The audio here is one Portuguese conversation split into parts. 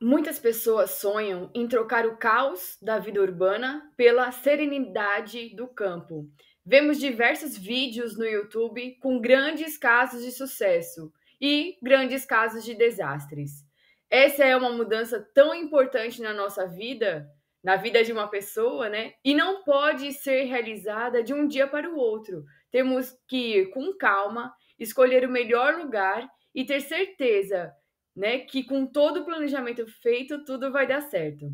Muitas pessoas sonham em trocar o caos da vida urbana pela serenidade do campo. Vemos diversos vídeos no YouTube com grandes casos de sucesso e grandes casos de desastres. Essa é uma mudança tão importante na nossa vida, na vida de uma pessoa, né? E não pode ser realizada de um dia para o outro. Temos que ir com calma, escolher o melhor lugar e ter certeza né, que com todo o planejamento feito, tudo vai dar certo.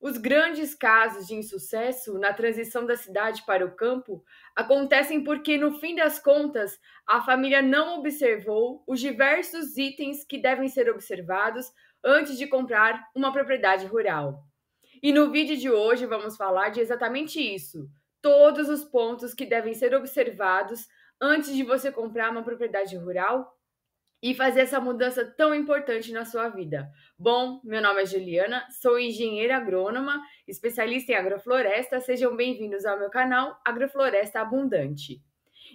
Os grandes casos de insucesso na transição da cidade para o campo acontecem porque, no fim das contas, a família não observou os diversos itens que devem ser observados antes de comprar uma propriedade rural. E no vídeo de hoje vamos falar de exatamente isso: todos os pontos que devem ser observados antes de você comprar uma propriedade rural e fazer essa mudança tão importante na sua vida. Bom, meu nome é Juliana, sou engenheira agrônoma, especialista em agrofloresta. Sejam bem-vindos ao meu canal Agrofloresta Abundante.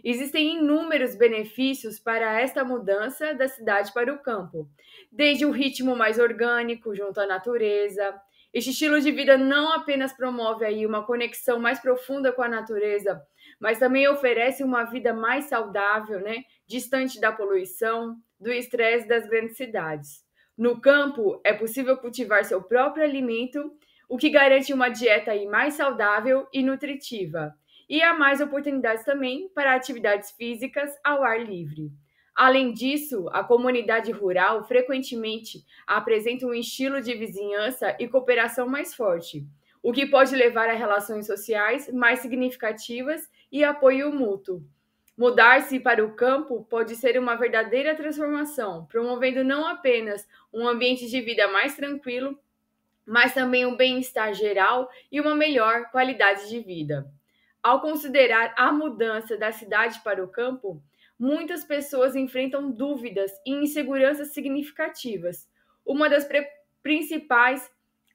Existem inúmeros benefícios para esta mudança da cidade para o campo, desde um ritmo mais orgânico junto à natureza. Este estilo de vida não apenas promove aí uma conexão mais profunda com a natureza, mas também oferece uma vida mais saudável, né? Distante da poluição, do estresse das grandes cidades. No campo, é possível cultivar seu próprio alimento, o que garante uma dieta mais saudável e nutritiva. E há mais oportunidades também para atividades físicas ao ar livre. Além disso, a comunidade rural frequentemente apresenta um estilo de vizinhança e cooperação mais forte, o que pode levar a relações sociais mais significativas e apoio mútuo. Mudar-se para o campo pode ser uma verdadeira transformação, promovendo não apenas um ambiente de vida mais tranquilo, mas também um bem-estar geral e uma melhor qualidade de vida. Ao considerar a mudança da cidade para o campo, muitas pessoas enfrentam dúvidas e inseguranças significativas. Uma das principais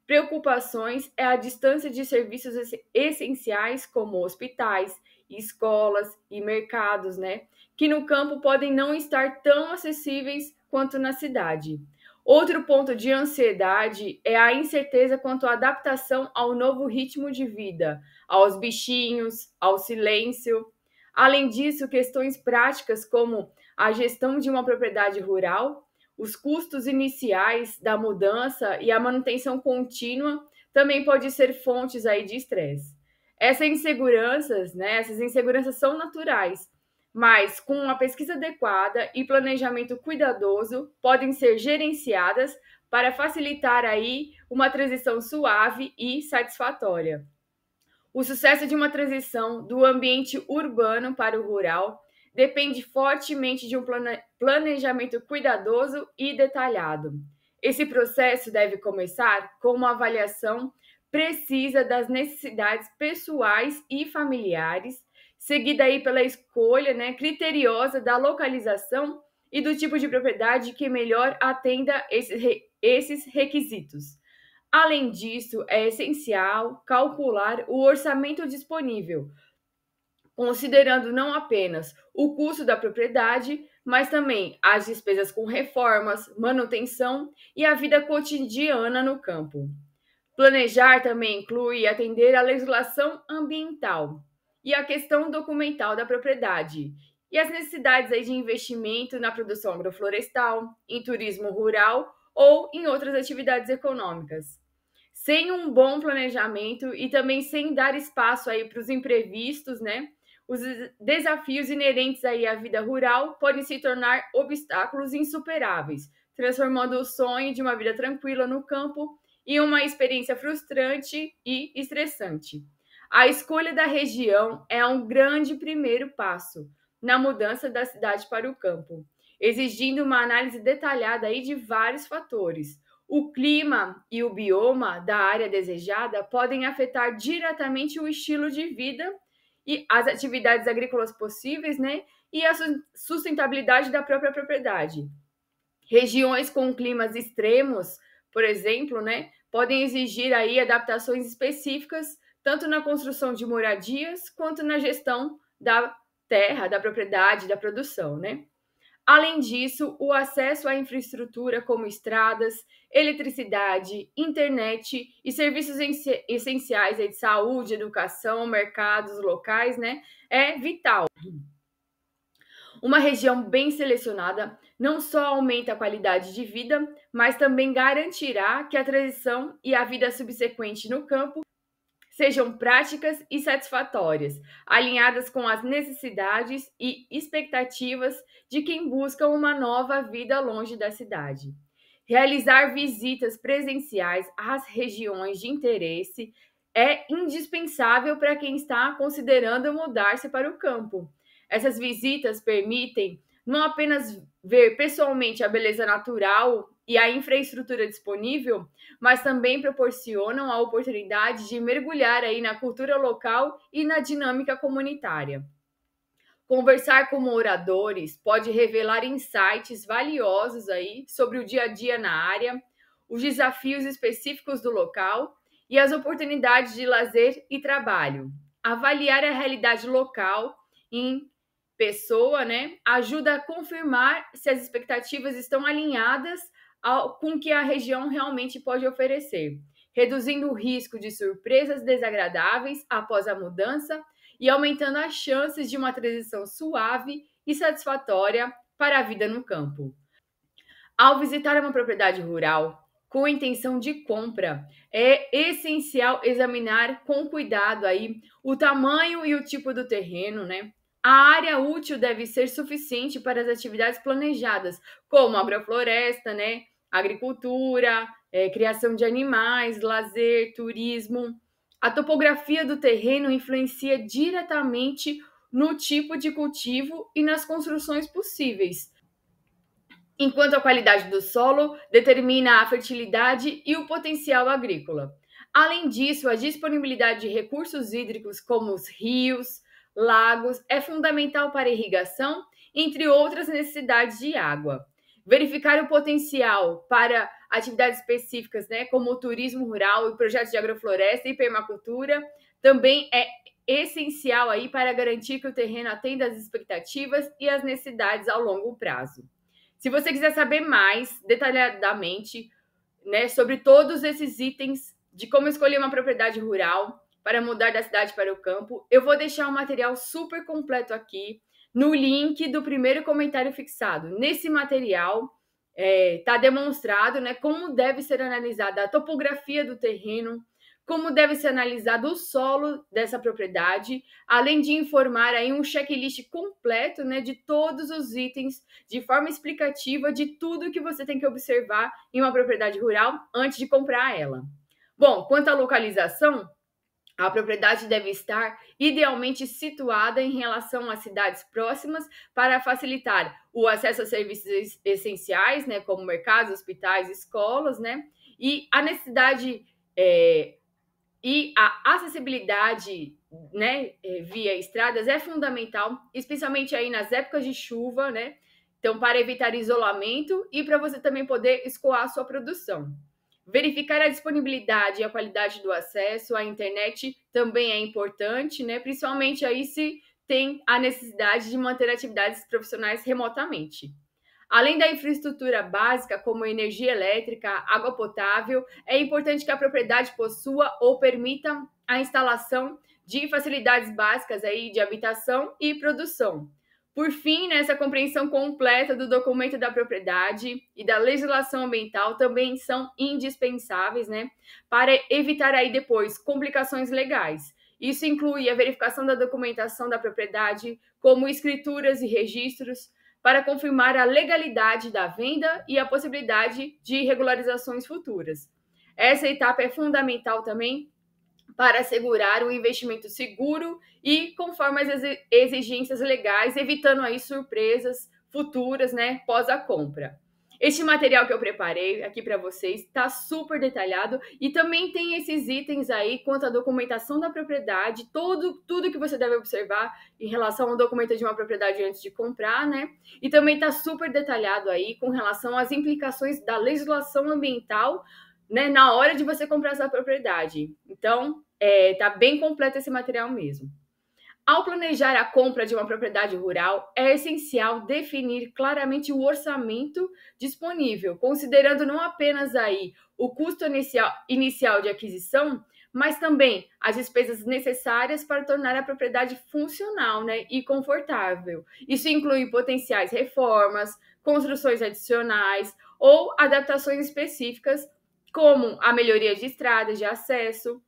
preocupações é a distância de serviços essenciais, como hospitais, escolas e mercados, né? Que no campo podem não estar tão acessíveis quanto na cidade. Outro ponto de ansiedade é a incerteza quanto à adaptação ao novo ritmo de vida, aos bichinhos, ao silêncio. Além disso, questões práticas como a gestão de uma propriedade rural, os custos iniciais da mudança e a manutenção contínua também pode ser fontes aí de estresse. Essas inseguranças, né, essas inseguranças são naturais, mas com uma pesquisa adequada e planejamento cuidadoso, podem ser gerenciadas para facilitar aí uma transição suave e satisfatória. O sucesso de uma transição do ambiente urbano para o rural depende fortemente de um planejamento cuidadoso e detalhado. Esse processo deve começar com uma avaliação precisa das necessidades pessoais e familiares, seguida aí pela escolha né, criteriosa da localização e do tipo de propriedade que melhor atenda esses requisitos. Além disso, é essencial calcular o orçamento disponível, considerando não apenas o custo da propriedade, mas também as despesas com reformas, manutenção e a vida cotidiana no campo. Planejar também inclui atender à legislação ambiental e à questão documental da propriedade e as necessidades aí de investimento na produção agroflorestal, em turismo rural ou em outras atividades econômicas. Sem um bom planejamento e também sem dar espaço aí para os imprevistos, né? Os desafios inerentes aí à vida rural podem se tornar obstáculos insuperáveis, transformando o sonho de uma vida tranquila no campo e uma experiência frustrante e estressante. A escolha da região é um grande primeiro passo na mudança da cidade para o campo, exigindo uma análise detalhada aí de vários fatores. O clima e o bioma da área desejada podem afetar diretamente o estilo de vida e as atividades agrícolas possíveis, né? E a sustentabilidade da própria propriedade. Regiões com climas extremos, por exemplo, né, podem exigir aí adaptações específicas, tanto na construção de moradias quanto na gestão da terra, da propriedade, da produção, né? Além disso, o acesso à infraestrutura como estradas, eletricidade, internet e serviços essenciais de saúde, educação, mercados locais, né, é vital. Uma região bem selecionada não só aumenta a qualidade de vida, mas também garantirá que a transição e a vida subsequente no campo sejam práticas e satisfatórias, alinhadas com as necessidades e expectativas de quem busca uma nova vida longe da cidade. Realizar visitas presenciais às regiões de interesse é indispensável para quem está considerando mudar-se para o campo. Essas visitas permitem não apenas ver pessoalmente a beleza natural e a infraestrutura disponível, mas também proporcionam a oportunidade de mergulhar aí na cultura local e na dinâmica comunitária. Conversar com moradores pode revelar insights valiosos aí sobre o dia a dia na área, os desafios específicos do local e as oportunidades de lazer e trabalho. Avaliar a realidade local em pessoa, né, ajuda a confirmar se as expectativas estão alinhadas ao, com o que a região realmente pode oferecer, reduzindo o risco de surpresas desagradáveis após a mudança e aumentando as chances de uma transição suave e satisfatória para a vida no campo. Ao visitar uma propriedade rural, com intenção de compra. É essencial examinar com cuidado aí o tamanho e o tipo do terreno, né? A área útil deve ser suficiente para as atividades planejadas, como agrofloresta, né? agricultura, é, criação de animais, lazer, turismo. A topografia do terreno influencia diretamente no tipo de cultivo e nas construções possíveis, enquanto a qualidade do solo determina a fertilidade e o potencial agrícola. Além disso, a disponibilidade de recursos hídricos, como os rios, lagos, é fundamental para irrigação, entre outras necessidades de água. Verificar o potencial para atividades específicas, né, como o turismo rural e projetos de agrofloresta e permacultura, também é essencial aí para garantir que o terreno atenda às expectativas e às necessidades ao longo prazo. Se você quiser saber mais detalhadamente né, sobre todos esses itens de como escolher uma propriedade rural, para mudar da cidade para o campo. Eu vou deixar o um material super completo aqui no link do primeiro comentário fixado. Nesse material está é, tá demonstrado né, como deve ser analisada a topografia do terreno, como deve ser analisado o solo dessa propriedade, além de informar aí um checklist completo né, de todos os itens, de forma explicativa de tudo que você tem que observar em uma propriedade rural antes de comprar ela. Bom, quanto à localização, a propriedade deve estar idealmente situada em relação às cidades próximas para facilitar o acesso a serviços essenciais, né, como mercados, hospitais, escolas, né, e a necessidade é, e a acessibilidade, né, é, via estradas é fundamental, especialmente aí nas épocas de chuva, né, então para evitar isolamento e para você também poder escoar a sua produção. Verificar a disponibilidade e a qualidade do acesso à internet também é importante, né? Principalmente aí se tem a necessidade de manter atividades profissionais remotamente. Além da infraestrutura básica, como energia elétrica, água potável, é importante que a propriedade possua ou permita a instalação de facilidades básicas aí de habitação e produção. Por fim, né, essa compreensão completa do documento da propriedade e da legislação ambiental também são indispensáveis, né, para evitar aí depois complicações legais. Isso inclui a verificação da documentação da propriedade, como escrituras e registros, para confirmar a legalidade da venda e a possibilidade de regularizações futuras. Essa etapa é fundamental também para assegurar um investimento seguro e conforme as exigências legais, evitando aí surpresas futuras, né, pós a compra. Este material que eu preparei aqui para vocês está super detalhado e também tem esses itens aí quanto à documentação da propriedade, todo, tudo que você deve observar em relação ao documento de uma propriedade antes de comprar, né? E também está super detalhado aí com relação às implicações da legislação ambiental, né, na hora de você comprar essa propriedade. Então, é, tá bem completo esse material mesmo. Ao planejar a compra de uma propriedade rural, é essencial definir claramente o orçamento disponível, considerando não apenas aí o custo inicial, inicial de aquisição, mas também as despesas necessárias para tornar a propriedade funcional né, e confortável. Isso inclui potenciais reformas, construções adicionais ou adaptações específicas, como a melhoria de estradas de acesso,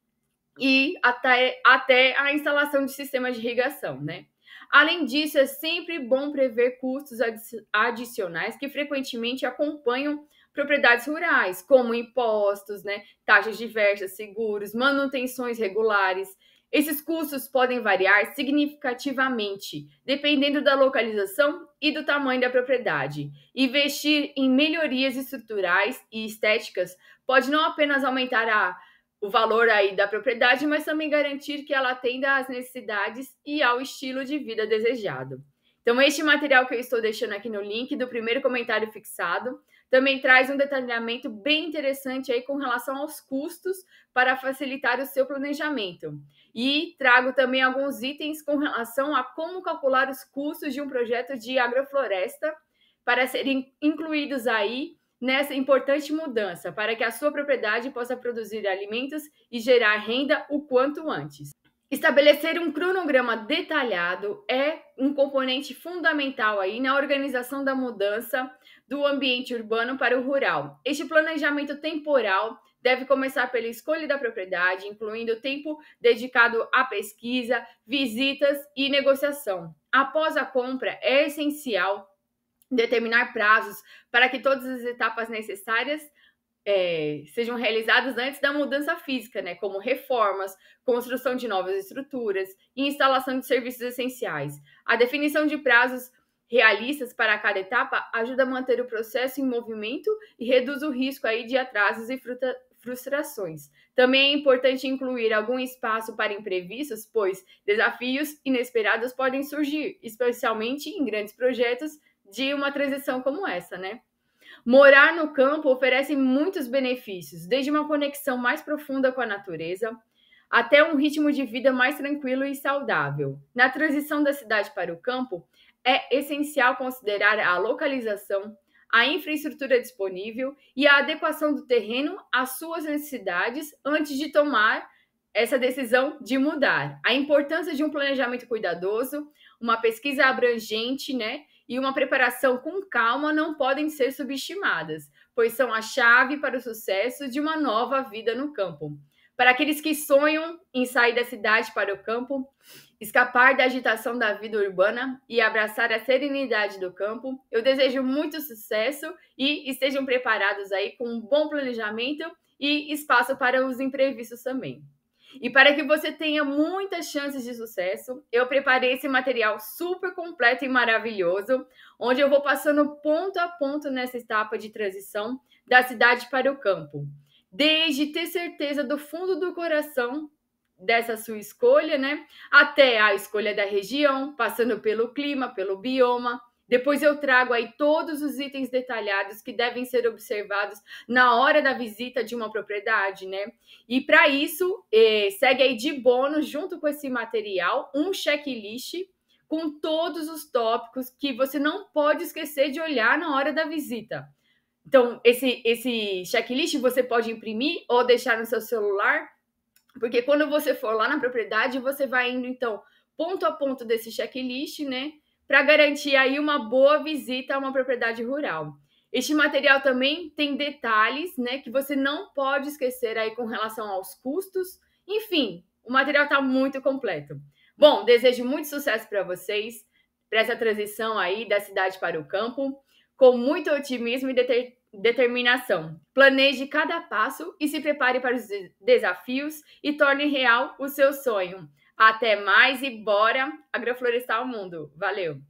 e até, até a instalação de sistemas de irrigação, né? Além disso, é sempre bom prever custos adicionais que frequentemente acompanham propriedades rurais, como impostos, né, taxas diversas, seguros, manutenções regulares. Esses custos podem variar significativamente, dependendo da localização e do tamanho da propriedade. Investir em melhorias estruturais e estéticas pode não apenas aumentar a o valor aí da propriedade, mas também garantir que ela atenda às necessidades e ao estilo de vida desejado. Então, este material que eu estou deixando aqui no link do primeiro comentário fixado também traz um detalhamento bem interessante aí com relação aos custos para facilitar o seu planejamento. E trago também alguns itens com relação a como calcular os custos de um projeto de agrofloresta para serem incluídos aí nessa importante mudança para que a sua propriedade possa produzir alimentos e gerar renda o quanto antes. Estabelecer um cronograma detalhado é um componente fundamental aí na organização da mudança do ambiente urbano para o rural. Este planejamento temporal deve começar pela escolha da propriedade, incluindo o tempo dedicado à pesquisa, visitas e negociação. Após a compra, é essencial determinar prazos para que todas as etapas necessárias é, sejam realizadas antes da mudança física, né, como reformas, construção de novas estruturas e instalação de serviços essenciais. A definição de prazos realistas para cada etapa ajuda a manter o processo em movimento e reduz o risco aí de atrasos e frustrações. Também é importante incluir algum espaço para imprevistos, pois desafios inesperados podem surgir, especialmente em grandes projetos de uma transição como essa, né? Morar no campo oferece muitos benefícios, desde uma conexão mais profunda com a natureza até um ritmo de vida mais tranquilo e saudável. Na transição da cidade para o campo, é essencial considerar a localização, a infraestrutura disponível e a adequação do terreno às suas necessidades antes de tomar essa decisão de mudar. A importância de um planejamento cuidadoso, uma pesquisa abrangente, né, e uma preparação com calma não podem ser subestimadas, pois são a chave para o sucesso de uma nova vida no campo. Para aqueles que sonham em sair da cidade para o campo, escapar da agitação da vida urbana e abraçar a serenidade do campo, eu desejo muito sucesso e estejam preparados aí com um bom planejamento e espaço para os imprevistos também. E para que você tenha muitas chances de sucesso, eu preparei esse material super completo e maravilhoso, onde eu vou passando ponto a ponto nessa etapa de transição da cidade para o campo. Desde ter certeza do fundo do coração dessa sua escolha, né? Até a escolha da região, passando pelo clima, pelo bioma, depois eu trago aí todos os itens detalhados que devem ser observados na hora da visita de uma propriedade, né? E para isso, eh, segue aí de bônus, junto com esse material, um checklist com todos os tópicos que você não pode esquecer de olhar na hora da visita. Então, esse, esse checklist você pode imprimir ou deixar no seu celular, porque quando você for lá na propriedade, você vai indo, então, ponto a ponto desse checklist, né? para garantir aí uma boa visita a uma propriedade rural. Este material também tem detalhes, né, que você não pode esquecer aí com relação aos custos. Enfim, o material está muito completo. Bom, desejo muito sucesso para vocês para essa transição aí da cidade para o campo, com muito otimismo e deter determinação. Planeje cada passo e se prepare para os desafios e torne real o seu sonho. Até mais e bora agroflorestar o mundo. Valeu!